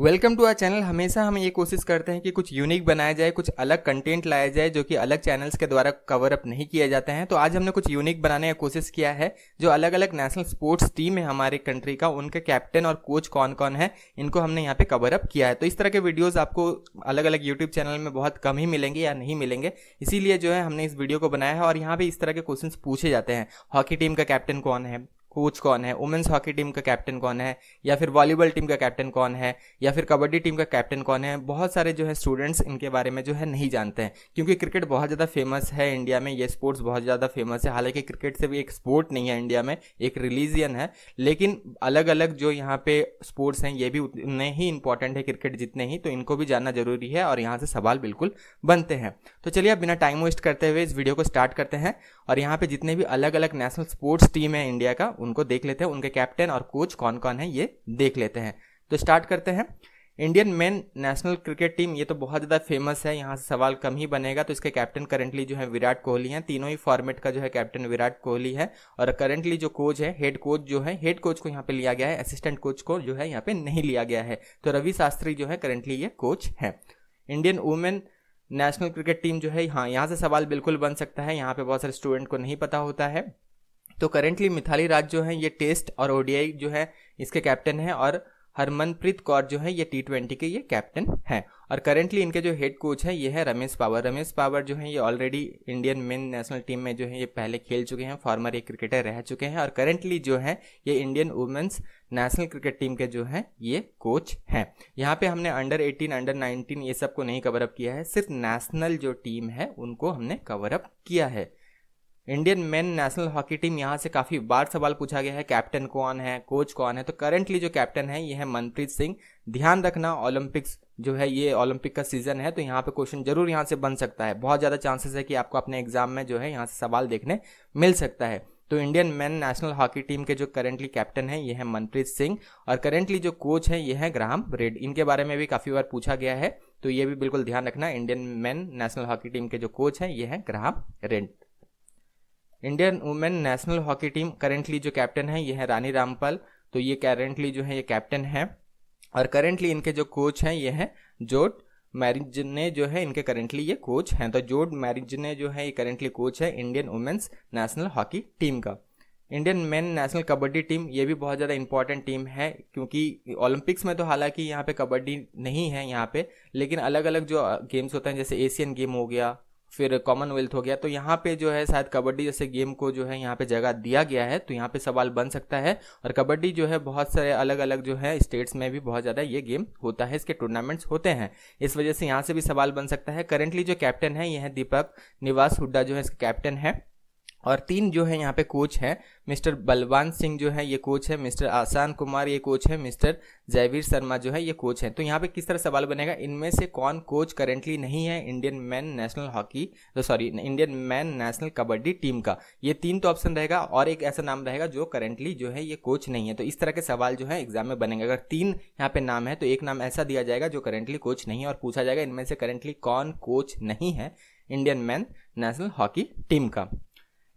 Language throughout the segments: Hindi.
वेलकम टू आर चैनल हमेशा हम ये कोशिश करते हैं कि कुछ यूनिक बनाया जाए कुछ अलग कंटेंट लाया जाए जो कि अलग चैनल्स के द्वारा कवर अप नहीं किया जाता है तो आज हमने कुछ यूनिक बनाने की कोशिश किया है जो अलग अलग नेशनल स्पोर्ट्स टीम है हमारे कंट्री का उनके कैप्टन और कोच कौन कौन है इनको हमने यहाँ पे कवर अप किया है तो इस तरह के वीडियोज़ आपको अलग अलग यूट्यूब चैनल में बहुत कम ही मिलेंगे या नहीं मिलेंगे इसीलिए जो है हमने इस वीडियो को बनाया है और यहाँ पे इस तरह के क्वेश्चन पूछे जाते हैं हॉकी टीम का कैप्टन कौन है कोच कौन है वुमेन्स हॉकी टीम का कैप्टन कौन है या फिर वॉलीबॉल टीम का कैप्टन कौन है या फिर कबड्डी टीम का कैप्टन कौन है बहुत सारे जो है स्टूडेंट्स इनके बारे में जो है नहीं जानते हैं क्योंकि क्रिकेट बहुत ज़्यादा फेमस है इंडिया में ये स्पोर्ट्स बहुत ज़्यादा फेमस है हालांकि क्रिकेट से भी एक स्पोर्ट नहीं है इंडिया में एक रिलीजियन है लेकिन अलग अलग जो यहाँ पे स्पोर्ट्स हैं ये भी उतने ही इंपॉर्टेंट है क्रिकेट जितने ही तो इनको भी जानना जरूरी है और यहाँ से सवाल बिल्कुल बनते हैं तो चलिए अब बिना टाइम वेस्ट करते हुए इस वीडियो को स्टार्ट करते हैं और यहाँ पर जितने भी अलग अलग नेशनल स्पोर्ट्स टीम है इंडिया का उनको देख लेते हैं उनके कैप्टन और कोच कौन कौन है ये देख लेते हैं तो स्टार्ट करते हैं Indian men national cricket team ये तो बहुत ज़्यादा फेमस है यहाँ से सवाल कम ही बनेगा तो इसके कैप्टन करेंटली जो है विराट कोहली हैं तीनों ही फॉर्मेट का जो है कैप्टन विराट कोहली है और करेंटली जो कोच है हेड कोच जो है हेड कोच को यहाँ पे लिया गया है असिस्टेंट कोच को जो है यहाँ पे नहीं लिया गया है तो रवि शास्त्री जो है करेंटली ये कोच है Indian women national cricket team जो है हाँ यहाँ से सवाल बिल्कुल बन सकता है यहाँ पे बहुत सारे स्टूडेंट को नहीं पता होता है तो करेंटली मिथाली राज जो है ये टेस्ट और ओडीआई जो है इसके कैप्टन है और हरमनप्रीत कौर जो है ये टी ट्वेंटी के ये कैप्टन हैं और करेंटली इनके जो हेड कोच है ये है रमेश पावर रमेश पावर जो है ये already Indian men national team में जो है ये पहले खेल चुके हैं फॉर्मर ये क्रिकेटर रह चुके हैं और करेंटली जो है ये Indian women's national cricket team के जो है ये कोच हैं यहाँ पे हमने अंडर 18 अंडर 19 ये सब को नहीं कवरअप किया है सिर्फ नेशनल जो टीम है उनको हमने कवरअप किया है Indian men national hockey team यहाँ से काफ़ी बार सवाल पूछा गया है कैप्टन कौन है कोच कौन है तो करेंटली जो कैप्टन है ये है मनप्रीत सिंह ध्यान रखना ओलंपिक्स जो है ये ओलंपिक का सीजन है तो यहाँ पे क्वेश्चन जरूर यहाँ से बन सकता है बहुत ज़्यादा चांसेस है कि आपको अपने एग्जाम में जो है यहाँ से सवाल देखने मिल सकता है तो Indian men national hockey team के जो करेंटली कैप्टन है ये है मनप्रीत सिंह और करेंटली जो कोच है ये है ग्राहम रेड इनके बारे में भी काफ़ी बार पूछा गया है तो ये भी बिल्कुल ध्यान रखना Indian men national hockey team के जो कोच है ये है Graham Reid Indian women national hockey team currently जो कैप्टन है ये है रानी रामपाल तो ये करेंटली जो है ये कैप्टन है और करेंटली इनके जो कोच हैं ये हैं जोट मैरिज ने जो है इनके करेंटली ये कोच हैं तो जोट मैरिज ने जो है ये करेंटली कोच है Indian women's national hockey team का Indian men national kabaddi team ये भी बहुत ज़्यादा इंपॉर्टेंट टीम है क्योंकि ओलंपिक्स में तो हालांकि यहाँ पे कबड्डी नहीं है यहाँ पे लेकिन अलग अलग जो गेम्स होते हैं जैसे एशियन गेम हो गया फिर कॉमनवेल्थ हो गया तो यहाँ पे जो है शायद कबड्डी जैसे गेम को जो है यहाँ पे जगह दिया गया है तो यहाँ पे सवाल बन सकता है और कबड्डी जो है बहुत सारे अलग अलग जो है स्टेट्स में भी बहुत ज़्यादा ये गेम होता है इसके टूर्नामेंट्स होते हैं इस वजह से यहाँ से भी सवाल बन सकता है करेंटली जो कैप्टन है यह दीपक निवास हुड्डा जो है इसके कैप्टन है और तीन जो है यहाँ पे कोच हैं मिस्टर बलवान सिंह जो है ये कोच है मिस्टर आसान कुमार ये कोच है मिस्टर जयवीर शर्मा जो है ये कोच है तो यहाँ पे किस तरह सवाल बनेगा इनमें से कौन कोच करेंटली नहीं है इंडियन मैन नेशनल हॉकी तो sorry Indian man national kabaddi team का ये तीन तो ऑप्शन रहेगा और एक ऐसा नाम रहेगा जो करेंटली जो है ये कोच नहीं है तो इस तरह के सवाल जो है एग्जाम में बनेंगे अगर तीन यहाँ पे नाम है तो एक नाम ऐसा दिया जाएगा जो करेंटली कोच नहीं है और पूछा जाएगा इनमें से करेंटली कौन कोच नहीं है Indian man national hockey team का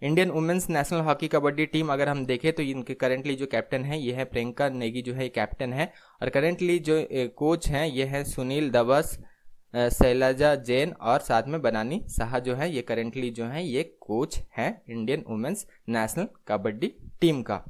Indian women's national hockey kabaddi team अगर हम देखें तो इनके करेंटली जो कैप्टन है ये है प्रियंका नेगी जो है कैप्टन है और करेंटली जो कोच हैं ये है सुनील दवस शैलाजा जैन और साथ में बनानी शाह जो है ये करेंटली जो है ये कोच है Indian women's national kabaddi team का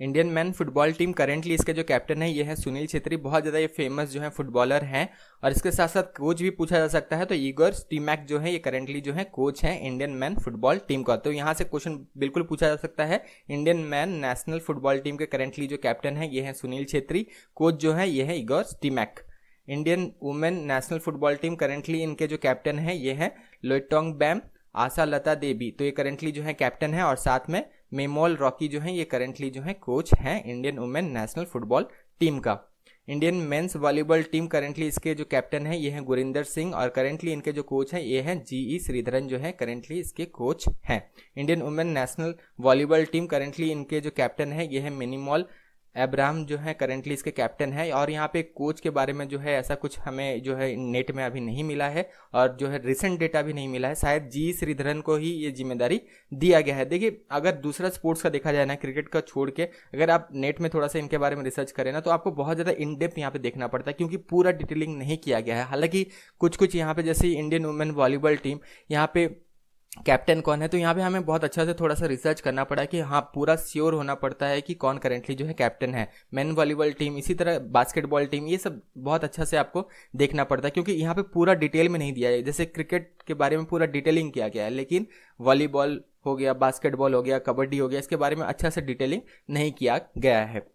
Indian man football team currently इसके जो कैप्टन है ये है सुनील छेत्री बहुत ज़्यादा ये फेमस जो है फुटबॉलर हैं और इसके साथ साथ कोच भी पूछा जा सकता है तो ईगर स्टीमैक जो है ये करेंटली जो है कोच है इंडियन मैन फुटबॉल टीम का तो यहाँ से क्वेश्चन बिल्कुल पूछा जा सकता है Indian man national football team के करेंटली जो कैप्टन है ये है सुनील छेत्री कोच जो है ये है Igor Stimac Indian women national football team currently इनके जो कैप्टन है ये है लोइटोंग बैम आशा लता देवी तो ये करेंटली जो है कैप्टन है और साथ में मेमोल रॉकी जो है ये करेंटली जो है कोच हैं Indian women national football team का Indian men's volleyball team currently इसके जो कैप्टन है ये हैं गुरिंदर सिंह और करेंटली इनके जो कोच हैं ये हैं जी ई श्रीधरन जो है करेंटली इसके कोच हैं Indian women national volleyball team currently इनके जो कैप्टन है ये है मिनिमॉल एब्राहम जो है करेंटली इसके कैप्टन है और यहाँ पे कोच के बारे में जो है ऐसा कुछ हमें जो है नेट में अभी नहीं मिला है और जो है रिसेंट डेटा भी नहीं मिला है शायद जी श्रीधरन को ही ये जिम्मेदारी दिया गया है देखिए अगर दूसरा स्पोर्ट्स का देखा जाए ना क्रिकेट का छोड़ के अगर आप नेट में थोड़ा सा इनके बारे में रिसर्च करें ना तो आपको बहुत ज़्यादा इन डेप्थ यहाँ पे देखना पड़ता है क्योंकि पूरा डिटेलिंग नहीं किया गया है हालांकि कुछ कुछ यहाँ पर जैसे इंडियन वुमेन वॉलीबॉल टीम यहाँ पे कैप्टन कौन है तो यहाँ पे हमें बहुत अच्छा से थोड़ा सा रिसर्च करना पड़ा कि हाँ पूरा श्योर होना पड़ता है कि कौन करेंटली जो है कैप्टन है मैन वॉलीबॉल टीम इसी तरह बास्केटबॉल टीम ये सब बहुत अच्छा से आपको देखना पड़ता है क्योंकि यहाँ पे पूरा डिटेल में नहीं दिया है जैसे क्रिकेट के बारे में पूरा डिटेलिंग किया गया है लेकिन वॉलीबॉल हो गया बास्केटबॉल हो गया कबड्डी हो गया इसके बारे में अच्छा से डिटेलिंग नहीं किया गया है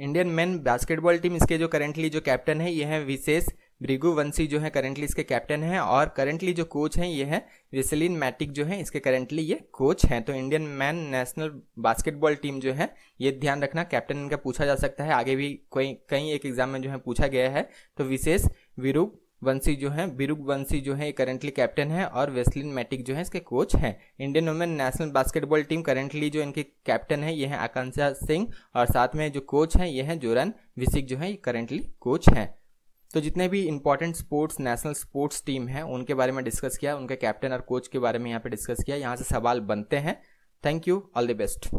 इंडियन मैन बास्केटबॉल टीम इसके जो करेंटली जो कैप्टन है ये है विशेष वंशी जो है करेंटली इसके कैप्टन हैं और करेंटली जो कोच हैं ये है रिसलिन मैटिक जो है इसके करेंटली ये कोच हैं तो Indian man national basketball team जो है ये ध्यान रखना कैप्टन इनका पूछा जा सकता है आगे भी कोई कई एक एग्जाम में जो है पूछा गया है तो विशेष विरूप वंशी जो है बिरुग वंशी जो है करेंटली कैप्टन है और वेस्लिन मैटिक जो है इसके कोच हैं Indian women national basketball team currently जो इनके कैप्टन है ये हैं आकांक्षा सिंह और साथ में जो कोच हैं ये हैं जोरन विसिक जो है ये करेंटली कोच हैं तो जितने भी important sports national sports team है उनके बारे में डिस्कस किया उनके कैप्टन और कोच के बारे में यहाँ पे डिस्कस किया यहाँ से सवाल बनते हैं thank you all the best